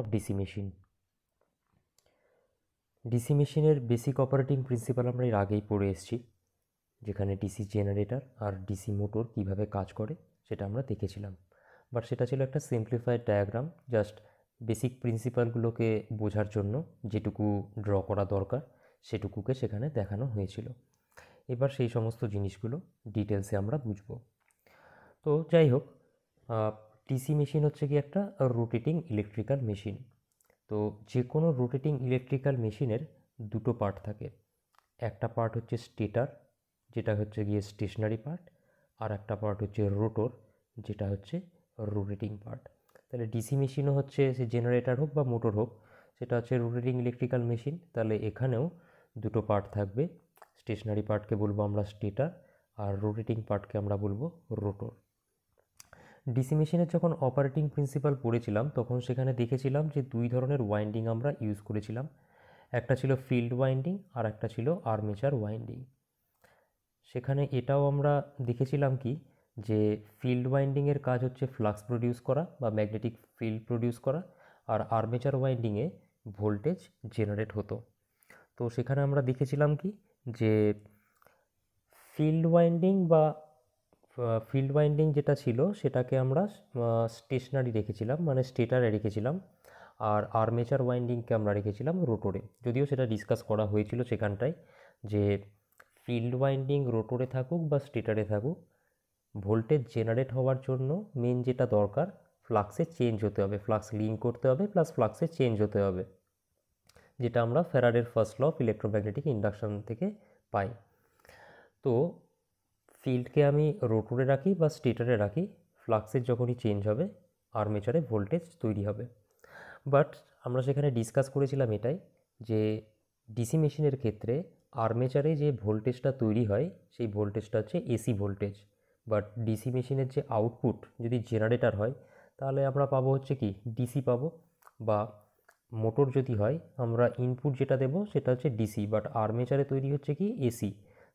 of DC machine DC মেশিনের basic operating principle আমরা এর আগেই পড়ে এসেছি যেখানে ডিসি জেনারেটর আর ডিসি মোটর কিভাবে কাজ করে সেটা আমরা দেখেছিলাম বাট সেটা ছিল একটা সিম্প্লিফাইড ডায়াগ্রাম জাস্ট বেসিক প্রিন্সিপালগুলোকে বোঝার জন্য যেটুকু ড্র করা দরকার সেটুকুকে সেখানে দেখানো হয়েছিল এবার সেই সমস্ত জিনিসগুলো ডিটেলসে আমরা বুঝব তো যাই হোক টিসি মেশিন হচ্ছে কি একটা রোটেটিং ইলেকট্রিক্যাল মেশিন তো যে কোনো রোটেটিং ইলেকট্রিক্যাল মেশিনের দুটো পার্ট থাকে একটা পার্ট হচ্ছে স্টেটার যেটা হচ্ছে গিয়ে স্টেশনারি পার্ট আর একটা পার্ট হচ্ছে রোটর যেটা হচ্ছে রোটেটিং পার্ট তাহলে ডিসি মেশিনও হচ্ছে সে জেনারেটার হোক বা মোটর হোক সেটা হচ্ছে রোটেটিং ইলেকট্রিক্যাল মেশিন তাহলে এখানেও দুটো পার্ট থাকবে স্টেশনারি পার্টকে বলবো আমরা স্টেটার আর রোটেটিং পার্টকে আমরা বলবো রোটর ডিসি মেশিনের যখন অপারেটিং প্রিন্সিপাল পড়েছিলাম তখন সেখানে দেখেছিলাম যে দুই ধরনের ওয়াইন্ডিং আমরা ইউজ করেছিলাম একটা ছিল ফিল্ড ওয়াইন্ডিং আর একটা ছিল আর্মেচার ওয়াইন্ডিং সেখানে এটাও আমরা দেখেছিলাম কি যে ফিল্ড ওয়াইন্ডিংয়ের কাজ হচ্ছে ফ্লাক্স প্রডিউস করা বা ম্যাগনেটিক ফিল্ড প্রডিউস করা আর আর্মেচার ওয়াইন্ডিংয়ে ভোল্টেজ জেনারেট হতো তো সেখানে আমরা দেখেছিলাম কি যে ফিল্ড ওয়াইন্ডিং বা ফিল্ড বাইন্ডিং যেটা ছিল সেটাকে আমরা স্টেশনারি রেখেছিলাম মানে স্টেটারে রেখেছিলাম আর আর্মেচার ওয়াইন্ডিংকে আমরা রেখেছিলাম রোটোরে যদিও সেটা ডিসকাস করা হয়েছিল সেখানটায় যে ফিল্ড ওয়াইন্ডিং রোটোরে থাকুক বা স্টেটারে থাকুক ভোল্টেজ জেনারেট হওয়ার জন্য মেন যেটা দরকার ফ্লাক্সে চেঞ্জ হতে হবে ফ্লাক্স লিঙ্ক করতে হবে প্লাস ফ্লাক্সে চেঞ্জ হতে হবে যেটা আমরা ফেরারের first law of electromagnetic induction থেকে পাই তো ফিল্ডকে আমি রোটরে রাখি বা স্টেটারে রাখি ফ্লাক্সের যখনই চেঞ্জ হবে আর্মেচারে ভোল্টেজ তৈরি হবে বাট আমরা সেখানে ডিসকাস করেছিলাম এটাই যে ডিসি মেশিনের ক্ষেত্রে আর্মেচারে যে ভোল্টেজটা তৈরি হয় সেই ভোল্টেজটা হচ্ছে এসি ভোল্টেজ বাট ডিসি মেশিনের যে আউটপুট যদি জেনারেটার হয় তাহলে আমরা পাবো হচ্ছে কি ডিসি পাবো বা মোটর যদি হয় আমরা ইনপুট যেটা দেবো সেটা হচ্ছে ডিসি বাট আর্মেচারে তৈরি হচ্ছে কি এসি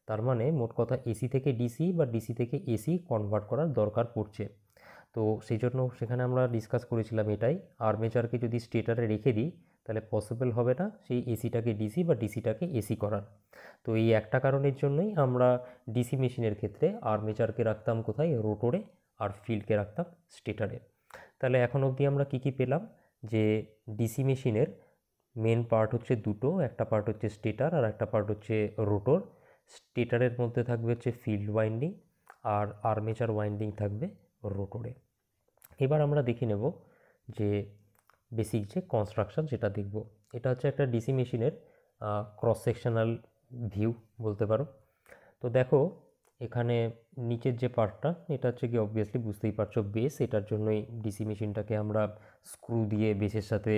তার মানে মোট কথা এসি থেকে ডিসি বা ডিসি থেকে এসি কনভার্ট করার দরকার পড়ছে তো সেই জন্য সেখানে আমরা ডিসকাস করেছিলাম এটাই আর্মেচারকে যদি স্টেটারে রেখে দিই তাহলে পসিবল হবে না সেই এসিটাকে ডিসি বা ডিসিটাকে এসি করার তো এই একটা কারণের জন্যই আমরা ডিসি মেশিনের ক্ষেত্রে আর্মেচারকে রাখতাম কোথায় রোটোরে আর ফিল্ডকে রাখতাম স্টেটারে তাহলে এখন অবধি আমরা কি কি পেলাম যে ডিসি মেশিনের মেন পার্ট হচ্ছে দুটো একটা পার্ট হচ্ছে স্টেটার আর একটা পার্ট হচ্ছে রোটোর স্টেটারের মধ্যে থাকবে হচ্ছে ফিল্ড ওয়াইন্ডিং আর আর্মেচার ওয়াইন্ডিং থাকবে রোটরে এবার আমরা দেখে নেব যে বেসিক যে কনস্ট্রাকশন সেটা দেখব এটা হচ্ছে একটা ডিসি মেশিনের ক্রস সেকশনাল ভিউ বলতে পারো তো দেখো এখানে নিচের যে পার্টটা এটা হচ্ছে কি অবভিয়াসলি বুঝতেই পারছো বেস এটার জন্যই ডিসি মেশিনটাকে আমরা স্ক্রু দিয়ে বেসের সাথে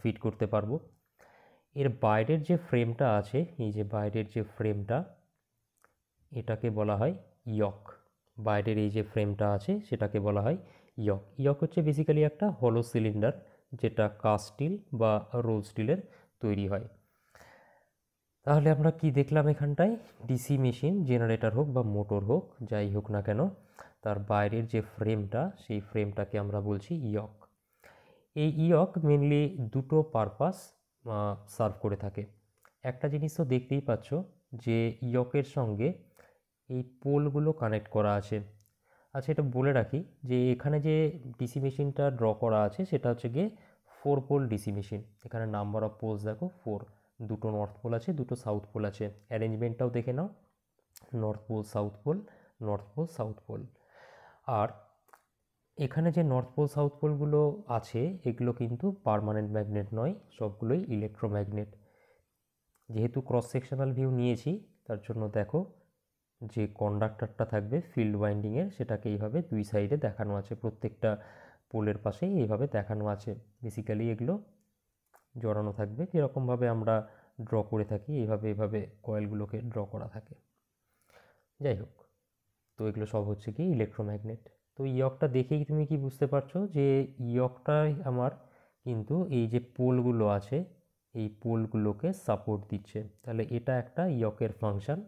ফিট করতে পারবো এর বাইরের যে ফ্রেমটা আছে এই যে বাইরের যে ফ্রেমটা এটাকে বলা হয় ইয়ক বাইরের এই যে ফ্রেমটা আছে সেটাকে বলা হয় ইয়ক ইয়ক হচ্ছে বেসিক্যালি একটা হলো সিলিন্ডার যেটা কাস্ট স্টিল বা রোল স্টিলের তৈরি হয় তাহলে আমরা কি দেখলাম এখানটায় ডিসি মেশিন জেনারেটর হোক বা মোটর হোক যাই হোক না কেন তার বাইরের যে ফ্রেমটা সেই ফ্রেমটাকে আমরা বলছি ইয়ক এই ইয়ক মেনলি দুটো পারপাস সার্ভ করে থাকে একটা জিনিস তো দেখতেই পাচ্ছ যে ইয়কের সঙ্গে এই পোলগুলো কানেক্ট করা আছে আচ্ছা এটা বলে রাখি যে এখানে যে ডিসি মেশিনটা ড্র করা আছে সেটা হচ্ছে গিয়ে ফোর পোল ডিসি মেশিন এখানে নাম্বার অফ পোলস দেখো ফোর দুটো নর্থ পোল আছে দুটো সাউথ পোল আছে অ্যারেঞ্জমেন্টটাও দেখে নাও north pole south pole north pole south pole আর এখানে যে নর্থ পোল সাউথ পোলগুলো আছে এগুলো কিন্তু পারমানেন্ট ম্যাগনেট নয় সবগুলোই ইলেকট্রোম্যাগনেট যেহেতু ক্রস সেকশনাল ভিউ নিয়েছি তার জন্য দেখো যে কন্ডাক্টারটা থাকবে ফিল্ড ওয়াইন্ডিংয়ের সেটাকে এইভাবে দুই সাইডে দেখানো আছে প্রত্যেকটা পোলের পাশেই এইভাবে দেখানো আছে বেসিক্যালি এগুলো জড়ানো থাকবে যেরকমভাবে আমরা ড্র করে থাকি এইভাবে এইভাবে কয়েলগুলোকে ড্র করা থাকে যাই হোক তো এগুলো সব হচ্ছে কি ইলেকট্রোম্যাগনেট তো ইয়কটা দেখেই তুমি কি বুঝতে পারছো যে ইয়কটাই আমার কিন্তু এই যে পোলগুলো আছে এই পোলগুলোকে সাপোর্ট দিচ্ছে তাহলে এটা একটা ইয়কের ফাংশান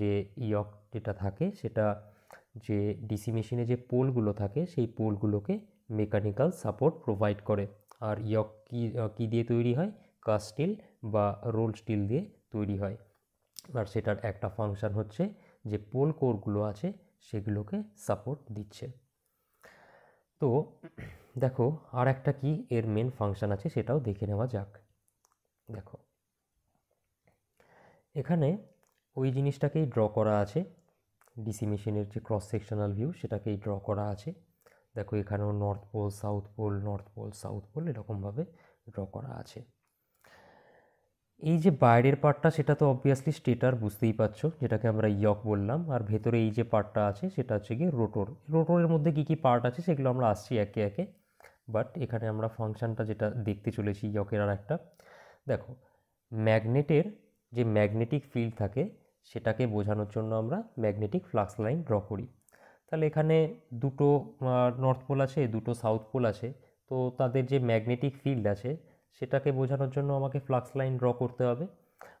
যে ইয়ক যেটা থাকে সেটা যে ডিসি মেশিনে যে পোলগুলো থাকে সেই পোলগুলোকে মেকানিক্যাল সাপোর্ট প্রোভাইড করে আর ইয়ক কি কী দিয়ে তৈরি হয় কাস্ট স্টিল বা রোল স্টিল দিয়ে তৈরি হয় আর সেটার একটা ফাংশান হচ্ছে যে পোল কোরগুলো আছে সেগুলোকে সাপোর্ট দিচ্ছে তো দেখো আর একটা কি এর মেন ফাংশান আছে সেটাও দেখে নেওয়া যাক দেখো এখানে ওই জিনিসটাকেই ড্র করা আছে ডিসি মেশিনের যে ক্রস সেকশনাল ভিউ সেটাকেই ড্র করা আছে দেখো এখানেও north pole south pole north pole south pole এরকমভাবে ড্র করা আছে এই যে বাইরের পার্টটা সেটা তো অবভিয়াসলি স্টেটার বুঝতেই পারছো যেটাকে আমরা ইয়ক বললাম আর ভেতরে এই যে পার্টটা আছে সেটা হচ্ছে গিয়ে রোটর রোটরের মধ্যে কী কী পার্ট আছে সেগুলো আমরা আসছি একে একে বাট এখানে আমরা ফাংশানটা যেটা দেখতে চলেছি ইয়কের আর একটা দেখো ম্যাগনেটের যে ম্যাগনেটিক ফিল্ড থাকে সেটাকে বোঝানোর জন্য আমরা ম্যাগনেটিক ফ্লাক্স লাইন ড্র করি তাহলে এখানে দুটো নর্থ পোল আছে দুটো সাউথ পোল আছে তো তাদের যে ম্যাগনেটিক ফিল্ড আছে সেটাকে বোঝানোর জন্য আমাকে ফ্লাক্স লাইন ড্র করতে হবে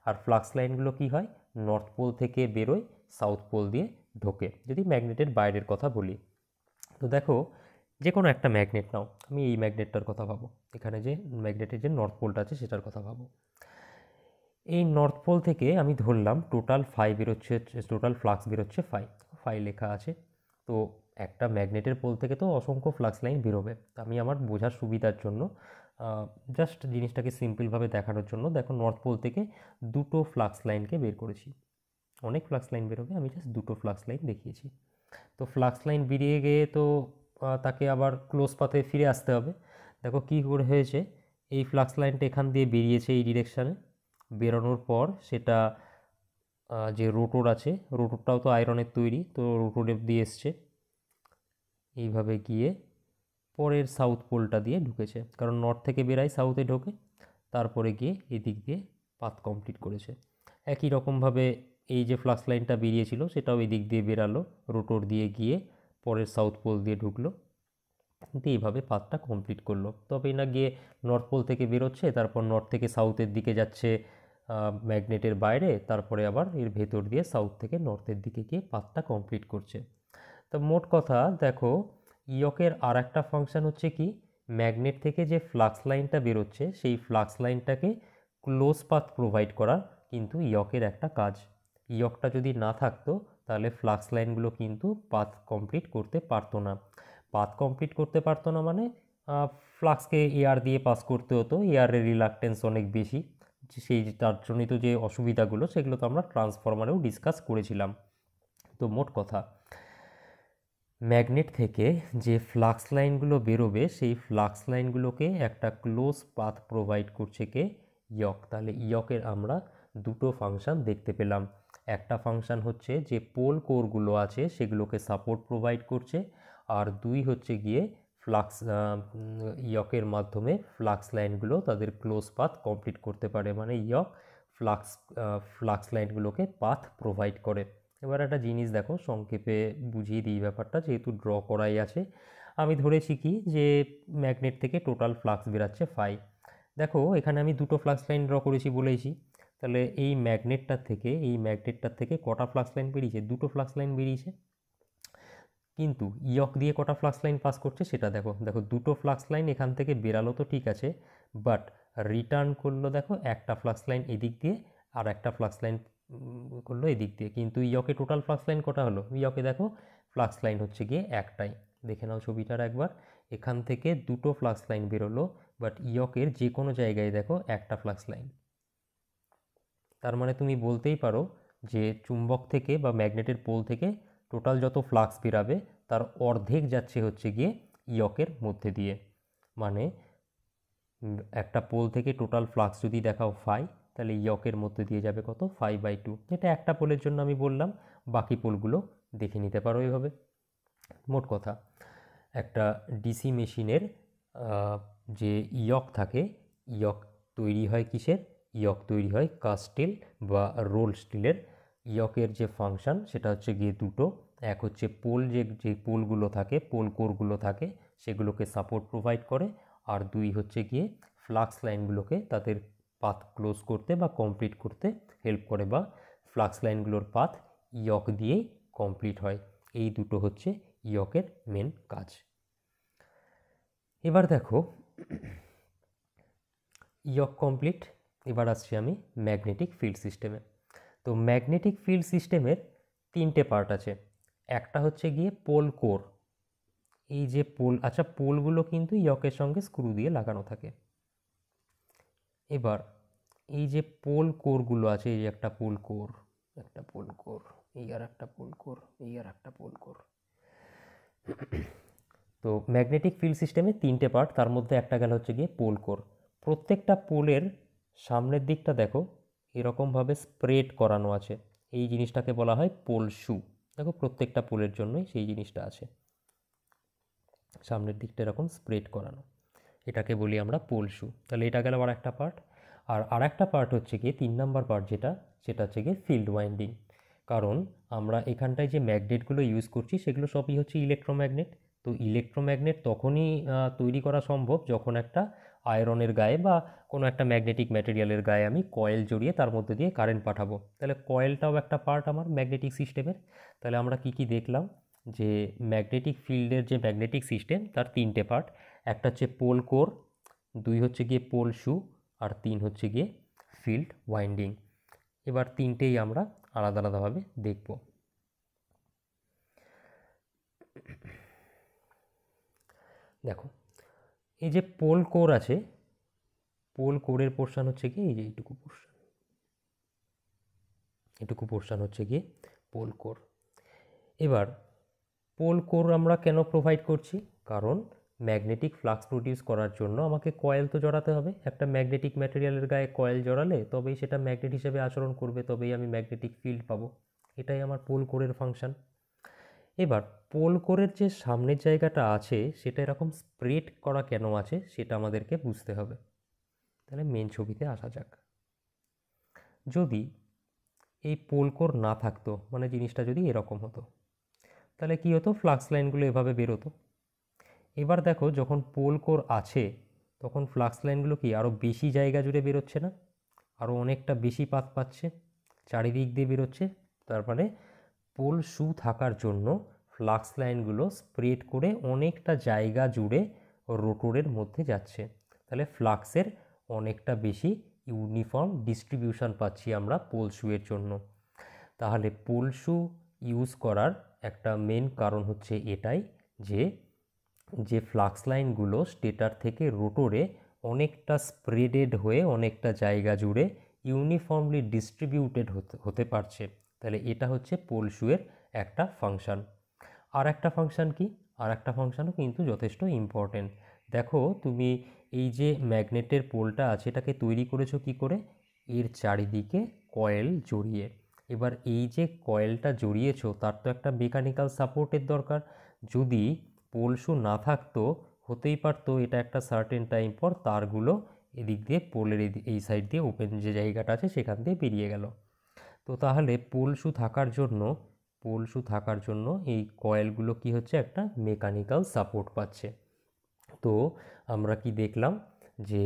আর ফ্লাক্স লাইনগুলো কি হয় নর্থ পোল থেকে বেরোয় সাউথ পোল দিয়ে ঢোকে যদি ম্যাগনেটের বাইরের কথা বলি তো দেখো যে কোনো একটা ম্যাগনেট নাও আমি এই ম্যাগনেটটার কথা ভাবো এখানে যে ম্যাগনেটের যে নর্থ পোলটা আছে সেটার কথা ভাবো এই নর্থ পোল থেকে আমি ধরলাম টোটাল ফাই বেরোচ্ছে টোটাল ফ্লাক্স বেরোচ্ছে ফাই ফাই লেখা আছে তো একটা ম্যাগনেটের পোল থেকে তো অসংখ্য ফ্লাক্স লাইন বেরোবে আমি আমার বোঝার সুবিধার জন্য জাস্ট জিনিসটাকে সিম্পলভাবে দেখানোর জন্য দেখো নর্থ পোল থেকে দুটো ফ্লাক্স লাইনকে বের করেছি অনেক ফ্লাক্স লাইন বেরোবে আমি জাস্ট দুটো ফ্লাক্স লাইন দেখিয়েছি তো ফ্লাক্স লাইন বেরিয়ে গিয়ে তো তাকে আবার ক্লোজ পাথে ফিরে আসতে হবে দেখো কী করে হয়েছে এই ফ্লাক্স লাইনটা এখান দিয়ে বেরিয়েছে এই ডিরেকশানে বেরোনোর পর সেটা যে রোটর আছে রোটরটাও তো আয়রনের তৈরি তো রোটরে দিয়ে এসছে এইভাবে গিয়ে পরের সাউথ পোলটা দিয়ে ঢুকেছে কারণ নর্থ থেকে বেরাই সাউথে ঢোকে তারপরে গিয়ে এদিক দিয়ে পাথ কমপ্লিট করেছে একই রকমভাবে এই যে ফ্লাক্স লাইনটা বেরিয়েছিল সেটাও এদিক দিয়ে বেরালো রোটর দিয়ে গিয়ে পরের সাউথ পোল দিয়ে ঢুকলো কিন্তু এইভাবে পাথটা কমপ্লিট করলো তবে না গিয়ে নর্থ পোল থেকে বেরোচ্ছে তারপর নর্থ থেকে সাউথের দিকে যাচ্ছে ম্যাগনেটের বাইরে তারপরে আবার এর ভেতর দিয়ে সাউথ থেকে নর্থের দিকে গিয়ে পাথটা কমপ্লিট করছে তো মোট কথা দেখো ইয়কের আর একটা ফাংশান হচ্ছে কি ম্যাগনেট থেকে যে ফ্লাক্স লাইনটা বেরোচ্ছে সেই ফ্লাক্স লাইনটাকে ক্লোজ পাথ প্রোভাইড করা কিন্তু ইয়কের একটা কাজ ইয়কটা যদি না থাকতো তাহলে ফ্লাক্স লাইনগুলো কিন্তু পাথ কমপ্লিট করতে পারতো না পাথ কমপ্লিট করতে পারতো না মানে ফ্লাক্সকে এয়ার দিয়ে পাস করতে হতো এয়ারের রিলাকটেন্স অনেক বেশি সেই তার জনিত যে অসুবিধাগুলো সেগুলো তো আমরা ট্রান্সফরমারেও ডিসকাস করেছিলাম তো মোট কথা ম্যাগনেট থেকে যে ফ্লাক্স লাইনগুলো বেরোবে সেই ফ্লাক্স লাইনগুলোকে একটা ক্লোজ পাথ প্রোভাইড করছে কে ইয়ক তাহলে ইয়কের আমরা দুটো ফাংশান দেখতে পেলাম একটা ফাংশান হচ্ছে যে পোল কোরগুলো আছে সেগুলোকে সাপোর্ট প্রোভাইড করছে আর দুই হচ্ছে গিয়ে ফ্লাক্স ইয়কের মাধ্যমে ফ্লাক্স লাইনগুলো তাদের ক্লোজ পাথ কমপ্লিট করতে পারে মানে ইয়ক ফ্লাক্স ফ্লাক্স লাইনগুলোকে পাথ প্রোভাইড করে এবার একটা জিনিস দেখো সংক্ষেপে বুঝিয়ে দিই ব্যাপারটা যেহেতু ড্র করাই আছে আমি ধরেছি কি যে ম্যাগনেট থেকে টোটাল ফ্লাক্স বেরাচ্ছে ফাই দেখো এখানে আমি দুটো ফ্লাক্স লাইন ড্র করেছি বলেছি তাহলে এই ম্যাগনেটটার থেকে এই ম্যাগনেটটার থেকে কটা ফ্লাক্স লাইন বেরিয়েছে দুটো ফ্লাক্স লাইন বেরিয়েছে কিন্তু ইয়ক দিয়ে কটা ফ্লাক্স লাইন পাস করছে সেটা দেখো দেখো দুটো ফ্লাক্স লাইন এখান থেকে বেরালো তো ঠিক আছে বাট রিটার্ন করলো দেখো একটা ফ্লাক্স লাইন এদিক দিয়ে আর একটা ফ্লাক্স লাইন করলো এদিক দিয়ে কিন্তু ইয়কে টোটাল ফ্লাক্স লাইন কটা হলো ইয়কে দেখো ফ্লাক্স লাইন হচ্ছে গিয়ে একটাই দেখে নাও ছবিটার একবার এখান থেকে দুটো ফ্লাক্স লাইন বেরোলো বাট ইয়কের যে কোনো জায়গায় দেখো একটা ফ্লাক্স লাইন তার মানে তুমি বলতেই পারো যে চুম্বক থেকে বা ম্যাগনেটের পোল থেকে টোটাল যত ফ্লাক্স বেরাবে তার অর্ধেক যাচ্ছে হচ্ছে গিয়ে ইয়কের মধ্যে দিয়ে মানে একটা পোল থেকে টোটাল ফ্লাক্স যদি দেখাও ফাই তাহলে ইয়কের মধ্যে দিয়ে যাবে কত ফাইভ বাই টু এটা একটা পোলের জন্য আমি বললাম বাকি পোলগুলো দেখে নিতে পারো এইভাবে মোট কথা একটা ডিসি মেশিনের যে ইয়ক থাকে ইয়ক তৈরি হয় কিসের ইয়ক তৈরি হয় কাস্টিল বা রোল স্টিলের ইয়কের যে ফাংশান সেটা হচ্ছে গিয়ে দুটো এক হচ্ছে পোল যে যে পোলগুলো থাকে পোল কোরগুলো থাকে সেগুলোকে সাপোর্ট প্রোভাইড করে আর দুই হচ্ছে গিয়ে ফ্লাক্স লাইনগুলোকে তাদের পাথ ক্লোজ করতে বা কমপ্লিট করতে হেল্প করে বা ফ্লাক্স লাইনগুলোর পাথ ইয়ক দিয়েই কমপ্লিট হয় এই দুটো হচ্ছে ইয়কের মেন কাজ এবার দেখো ইয়ক কমপ্লিট এবার আসছি আমি ম্যাগনেটিক ফিল্ড সিস্টেমে তো ম্যাগনেটিক ফিল্ড সিস্টেমের তিনটে পার্ট আছে একটা হচ্ছে গিয়ে পোল কোর এই যে পোল আচ্ছা পোলগুলো কিন্তু ইয়কের সঙ্গে স্ক্রু দিয়ে লাগানো থাকে এবার এই যে পোল কোরগুলো আছে এই যে একটা পোল কোর একটা পোল কোর এই আর একটা পোল কোর এই আর একটা পোল কোর তো ম্যাগনেটিক ফিল্ড সিস্টেমে তিনটে পার্ট তার মধ্যে একটা গেল হচ্ছে গিয়ে পোল কোর প্রত্যেকটা পোলের সামনের দিকটা দেখো এরকমভাবে স্প্রেড করানো আছে এই জিনিসটাকে বলা হয় পোল শু দেখো প্রত্যেকটা পোলের জন্যই সেই জিনিসটা আছে সামনের দিকটা এরকম স্প্রেড করানো এটাকে বলি আমরা পোল শু তাহলে এটা গেল আর একটা পার্ট আর আর একটা পার্ট হচ্ছে গিয়ে তিন নাম্বার পার্ট যেটা সেটা হচ্ছে গিয়ে ফিল্ড ওয়াইন্ডিং কারণ আমরা এখানটায় যে ম্যাগনেটগুলো ইউজ করছি সেগুলো সবই হচ্ছে ইলেকট্রোম্যাগনেট তো ইলেকট্রোম্যাগনেট তখনই তৈরি করা সম্ভব যখন একটা আয়রনের গায়ে বা কোনো একটা ম্যাগনেটিক ম্যাটেরিয়ালের গায়ে আমি কয়েল জড়িয়ে তার মধ্যে দিয়ে কারেন্ট পাঠাবো তাহলে কয়েলটাও একটা পার্ট আমার ম্যাগনেটিক সিস্টেমের তাহলে আমরা কি কি দেখলাম যে ম্যাগনেটিক ফিল্ডের যে ম্যাগনেটিক সিস্টেম তার তিনটে পার্ট একটা হচ্ছে পোল কোর দুই হচ্ছে গিয়ে পোল শু আর তিন হচ্ছে গিয়ে ফিল্ড ওয়াইন্ডিং এবার তিনটেই আমরা আলাদা আলাদাভাবে দেখব দেখো এই যে পোল কোর আছে পোল কোরের পোর্শান হচ্ছে কি এই যে এইটুকু পোর্শান এটুকু পোর্শান হচ্ছে কি পোল কোর এবার পোল কোর আমরা কেন প্রোভাইড করছি কারণ ম্যাগনেটিক ফ্লাক্স প্রডিউস করার জন্য আমাকে কয়েল তো জড়াতে হবে একটা ম্যাগনেটিক ম্যাটেরিয়ালের গায়ে কয়েল জড়ালে তবেই সেটা ম্যাগনেট হিসেবে আচরণ করবে তবেই আমি ম্যাগনেটিক ফিল্ড পাবো এটাই আমার পোল কোরের ফাংশান এবার পোল কোরের যে সামনের জায়গাটা আছে সেটা এরকম স্প্রেড করা কেন আছে সেটা আমাদেরকে বুঝতে হবে তাহলে মেন ছবিতে আসা যাক যদি এই পোল কোর না থাকতো মানে জিনিসটা যদি এরকম হতো তাহলে কী হতো ফ্লাক্স লাইনগুলো এভাবে বেরোতো এবার দেখো যখন পোল কোর আছে তখন ফ্লাক্স লাইনগুলো কি আরও বেশি জায়গা জুড়ে বেরোচ্ছে না আরও অনেকটা বেশি পাত পাচ্ছে চারিদিক দিয়ে বেরোচ্ছে তারপরে পোল শু থাকার জন্য ফ্লাক্স লাইনগুলো স্প্রেড করে অনেকটা জায়গা জুড়ে রোটরের মধ্যে যাচ্ছে তাহলে ফ্লাক্সের অনেকটা বেশি ইউনিফর্ম ডিস্ট্রিবিউশন পাচ্ছি আমরা পোল শুয়ের জন্য তাহলে পোল শু ইউজ করার একটা মেন কারণ হচ্ছে এটাই যে যে ফ্লাক্স লাইনগুলো স্টেটার থেকে রোটরে অনেকটা স্প্রেডেড হয়ে অনেকটা জায়গা জুড়ে ইউনিফর্মলি ডিস্ট্রিবিউটেড হতে পারছে তাহলে এটা হচ্ছে পোল শুয়ের একটা ফাংশান আর একটা ফাংশান কি আর একটা ফাংশানও কিন্তু যথেষ্ট ইম্পর্টেন্ট দেখো তুমি এই যে ম্যাগনেটের পোলটা আছে এটাকে তৈরি করেছো কি করে এর চারিদিকে কয়েল জড়িয়ে এবার এই যে কয়েলটা জড়িয়েছো তার তো একটা মেকানিক্যাল সাপোর্টের দরকার যদি পোলশু না থাকতো হতেই পারতো এটা একটা সার্টেন টাইম পর তারগুলো এদিক দিয়ে পোলের এই সাইড দিয়ে ওপেন যে জায়গাটা আছে সেখান দিয়ে বেরিয়ে গেল তো তাহলে পোলশু থাকার জন্য পোল শু থাকার জন্য এই কয়েলগুলো কি হচ্ছে একটা মেকানিক্যাল সাপোর্ট পাচ্ছে তো আমরা কি দেখলাম যে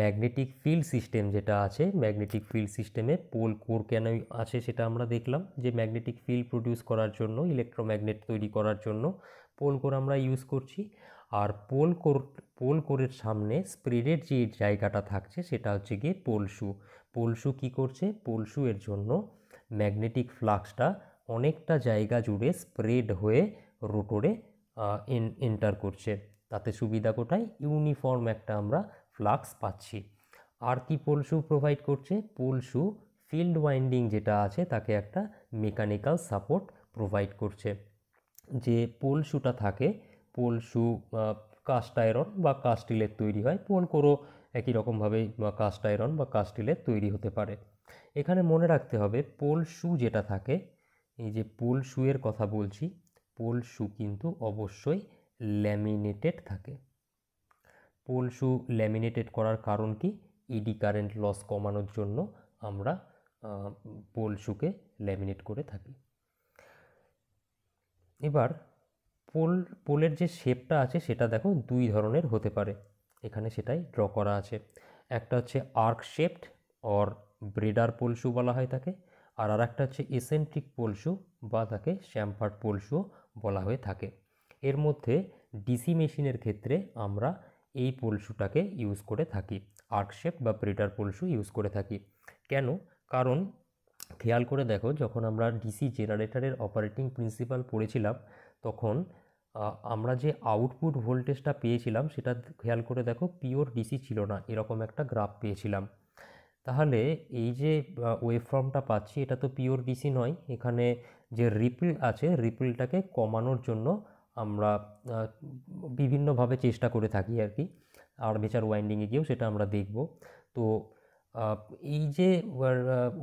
ম্যাগনেটিক ফিল্ড সিস্টেম যেটা আছে ম্যাগনেটিক ফিল্ড সিস্টেমে পোল কোর কেন আছে সেটা আমরা দেখলাম যে ম্যাগনেটিক ফিল্ড প্রডিউস করার জন্য ইলেকট্রোম্যাগনেট তৈরি করার জন্য পোল কোর আমরা ইউজ করছি আর পোল কোর পোল কোরের সামনে স্প্রেডের যে জায়গাটা থাকছে সেটা হচ্ছে গিয়ে পোলশু পোলশু কী করছে পোল এর জন্য ম্যাগনেটিক ফ্লাক্সটা অনেকটা জায়গা জুড়ে স্প্রেড হয়ে রোটরে এন্টার করছে তাতে সুবিধা কোটায় ইউনিফর্ম একটা আমরা ফ্লাক্স পাচ্ছি আর কি পোলশু প্রোভাইড করছে পোলশু ফিল্ড ওয়াইন্ডিং যেটা আছে তাকে একটা মেকানিক্যাল সাপোর্ট প্রোভাইড করছে যে পোল শুটা থাকে পোল শু কাস্ট আয়রন বা কাস্টিলের তৈরি হয় পোল করো একই রকমভাবেই কাস্ট আয়রন বা কাস্টিলের তৈরি হতে পারে এখানে মনে রাখতে হবে পোল শু যেটা থাকে এই যে পোল শুয়ের কথা বলছি পোল শু কিন্তু অবশ্যই ল্যামিনেটেড থাকে পোল শু ল্যামিনেটেড করার কারণ কি ইডি কারেন্ট লস কমানোর জন্য আমরা পোল শুকে ল্যামিনেট করে থাকি এবার পোল পোলের যে শেপটা আছে সেটা দেখো দুই ধরনের হতে পারে এখানে সেটাই ড্র করা আছে একটা হচ্ছে arc shaped or broader pole shoe বলা হয় তাকে আর আর একটা হচ্ছে এসেন্ট্রিক পোলশু বা তাকে শ্যাম্পার পোলশুও বলা হয়ে থাকে এর মধ্যে ডিসি মেশিনের ক্ষেত্রে আমরা এই পোলশুটাকে ইউজ করে থাকি আর্কশেপ বা প্রেটার পোলশু ইউজ করে থাকি কেন কারণ খেয়াল করে দেখো যখন আমরা ডিসি জেনারেটরের অপারেটিং প্রিন্সিপাল পড়েছিলাম তখন আমরা যে আউটপুট ভোল্টেজটা পেয়েছিলাম সেটা খেয়াল করে দেখো পিওর ডিসি ছিল না এরকম একটা গ্রাফ পেয়েছিলাম তাহলে এই যে ওয়েব ফর্মটা পাচ্ছি এটা তো পিওর ডিসি নয় এখানে যে রিপিল আছে রিপিলটাকে কমানোর জন্য আমরা বিভিন্নভাবে চেষ্টা করে থাকি আর কি আর বেচার ওয়াইন্ডিংয়ে গিয়েও সেটা আমরা দেখব তো এই যে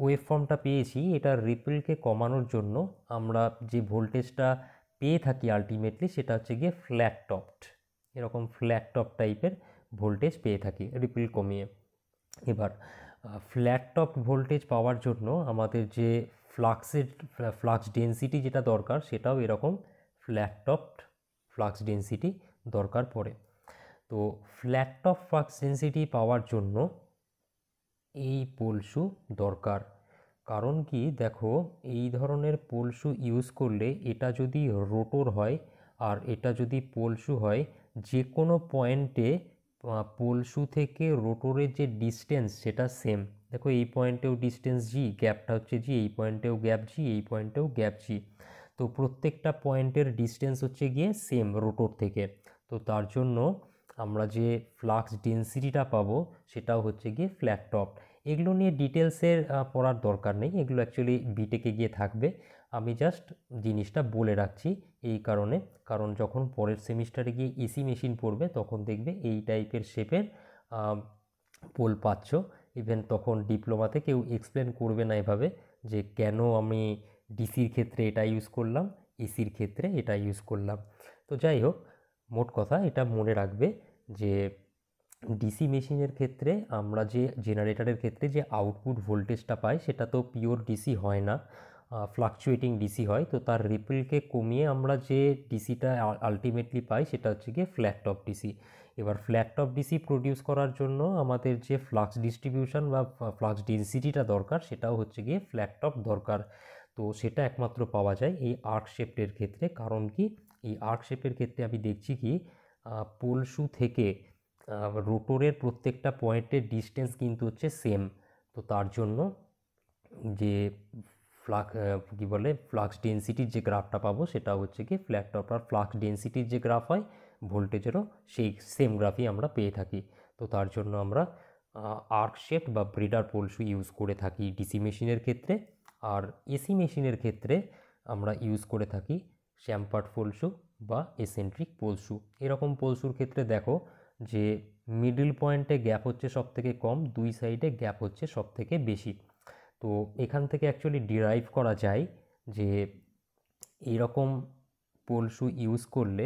ওয়েব ফর্মটা পেয়েছি এটা রিপিলকে কমানোর জন্য আমরা যে ভোল্টেজটা পেয়ে থাকি আলটিমেটলি সেটা হচ্ছে গিয়ে ফ্ল্যাট টপড এরকম ফ্ল্যাট টপ টাইপের ভোল্টেজ পেয়ে থাকি রিপিল কমিয়ে এবার ফ্ল্যাট টপ ভোল্টেজ পাওয়ার জন্য আমাদের যে ফ্লাক্সের ফ্লাক্স ডেন্সিটি যেটা দরকার সেটাও এরকম ফ্ল্যাট টপ ফ্লাক্স ডেন্সিটি দরকার পড়ে তো ফ্ল্যাট টপ ফ্লাক্স ডেন্সিটি পাওয়ার জন্য এই পলসু দরকার কারণ কি দেখো এই ধরনের পলসু ইউজ করলে এটা যদি রোটর হয় আর এটা যদি পলসু হয় যে কোনো পয়েন্টে পোলশু থেকে রোটরের যে ডিস্টেন্স সেটা সেম দেখো এই পয়েন্টেও ডিস্টেন্স জি গ্যাপটা হচ্ছে জি এই পয়েন্টেও গ্যাপ জি এই পয়েন্টেও গ্যাপ জি তো প্রত্যেকটা পয়েন্টের ডিস্টেন্স হচ্ছে গিয়ে সেম রোটর থেকে তো তার জন্য আমরা যে ফ্লাক্স ডেন্সিটিটা পাবো সেটাও হচ্ছে গিয়ে ফ্ল্যাট টপ এগুলো নিয়ে ডিটেলসের পড়ার দরকার নেই এগুলো অ্যাকচুয়ালি বিটেকে গিয়ে থাকবে আমি জাস্ট জিনিসটা বলে রাখছি এই কারণে কারণ যখন পরের সেমিস্টারে গিয়ে এসি মেশিন পড়বে তখন দেখবে এই টাইপের শেপের পোল পাচ্ছ ইভেন তখন ডিপ্লোমাতে কেউ এক্সপ্লেন করবে না এভাবে যে কেন আমি ডিসির ক্ষেত্রে এটা ইউজ করলাম এসির ক্ষেত্রে এটা ইউজ করলাম তো যাই হোক মোট কথা এটা মনে রাখবে যে ডিসি মেশিনের ক্ষেত্রে আমরা যে জেনারেটারের ক্ষেত্রে যে আউটপুট ভোল্টেজটা পাই সেটা তো পিওর ডিসি হয় না ফ্লাকচুয়েটিং ডিসি হয় তো তার রিপেলকে কমিয়ে আমরা যে ডিসিটা আলটিমেটলি পাই সেটা হচ্ছে গিয়ে ফ্ল্যাট টপ ডিসি এবার ফ্ল্যাট টপ ডিসি প্রডিউস করার জন্য আমাদের যে ফ্লাক্স ডিস্ট্রিবিউশন বা ফ্লাক্স ডেন্সিটিটা দরকার সেটাও হচ্ছে গিয়ে ফ্ল্যাট টপ দরকার তো সেটা একমাত্র পাওয়া যায় এই আর্ক শেপের ক্ষেত্রে কারণ কি এই আর্ক শেপের ক্ষেত্রে আমি দেখছি কি পোলশু থেকে রোটরের প্রত্যেকটা পয়েন্টের ডিস্টেন্স কিন্তু হচ্ছে সেম তো তার জন্য যে ফ্লাক কী বলে ফ্লাক্স ডেন্সিটির যে গ্রাফটা পাবো সেটা হচ্ছে কি ফ্ল্যাট টপার ফ্লাক্স ডেন্সিটির যে গ্রাফ হয় ভোল্টেজেরও সেই সেম গ্রাফই আমরা পেয়ে থাকি তো তার জন্য আমরা আর্ক শেফট বা ব্রিডার পোলসু ইউজ করে থাকি ডিসি মেশিনের ক্ষেত্রে আর এসি মেশিনের ক্ষেত্রে আমরা ইউজ করে থাকি শ্যাম্পার্ট পোলসু বা এসেন্ট্রিক পোলসু এরকম পোলসুর ক্ষেত্রে দেখো যে মিডল পয়েন্টে গ্যাপ হচ্ছে সবথেকে কম দুই সাইডে গ্যাপ হচ্ছে সবথেকে বেশি তো এখান থেকে অ্যাকচুয়ালি ডিরাইভ করা যায় যে এরকম পলসু ইউজ করলে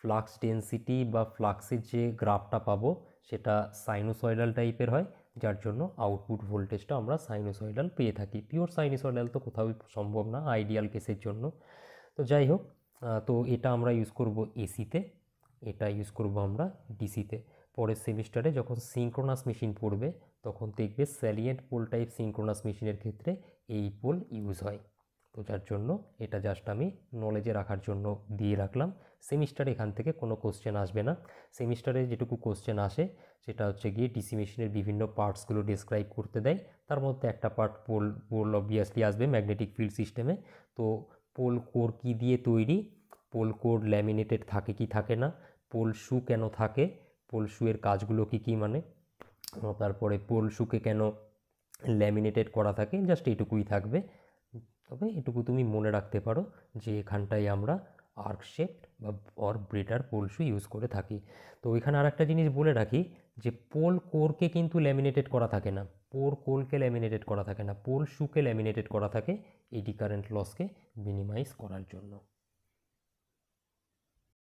ফ্লাক্স ডেন্সিটি বা ফ্লাক্সের যে গ্রাফটা পাবো সেটা সাইনোসয়েডাল টাইপের হয় যার জন্য আউটপুট ভোল্টেজটা আমরা সাইনোসয়েডাল পেয়ে থাকি পিওর সাইনোসয়েডাল তো কোথাও সম্ভব না আইডিয়াল কেসের জন্য তো যাই হোক তো এটা আমরা ইউজ করব এসিতে এটা ইউজ করব আমরা ডিসিতে পরের সেমিস্টারে যখন সিঙ্ক্রোনাস মেশিন পড়বে তখন দেখবে স্যালিয়েন্ট পোল টাইপ সিঙ্ক্রোনাস মেশিনের ক্ষেত্রে এই পোল ইউজ হয় তো যার জন্য এটা জাস্ট আমি নলেজে রাখার জন্য দিয়ে রাখলাম সেমিস্টার এখান থেকে কোনো কোশ্চেন আসবে না সেমিস্টারে যেটুকু কোশ্চেন আসে সেটা হচ্ছে গিয়ে ডিসি মেশিনের বিভিন্ন পার্টসগুলো ডিসক্রাইব করতে দেয় তার মধ্যে একটা পার্ট পোল পোল অবভিয়াসলি আসবে ম্যাগনেটিক ফিল্ড সিস্টেমে তো পোল কোর কী দিয়ে তৈরি পোল কোর ল্যামিনেটেড থাকে কি থাকে না পোল শু কেন থাকে পোল শুয়ের কাজগুলো কী কী মানে তারপরে পোল শুকে কেন ল্যামিনেটেড করা থাকে জাস্ট এটুকুই থাকবে তবে এটুকু তুমি মনে রাখতে পারো যে এখানটায় আমরা আর্ক শেপ বা or broader pole shoe use করে থাকি তো এখানে আর একটা জিনিস বলে রাখি যে পোল কোরকে কিন্তু ল্যামিনেটেড করা থাকে না পোর কোলকে ল্যামিনেটেড করা থাকে না পোল শুকে ল্যামিনেটেড করা থাকে এডি কারেন্ট লসকে মিনিমাইজ করার জন্য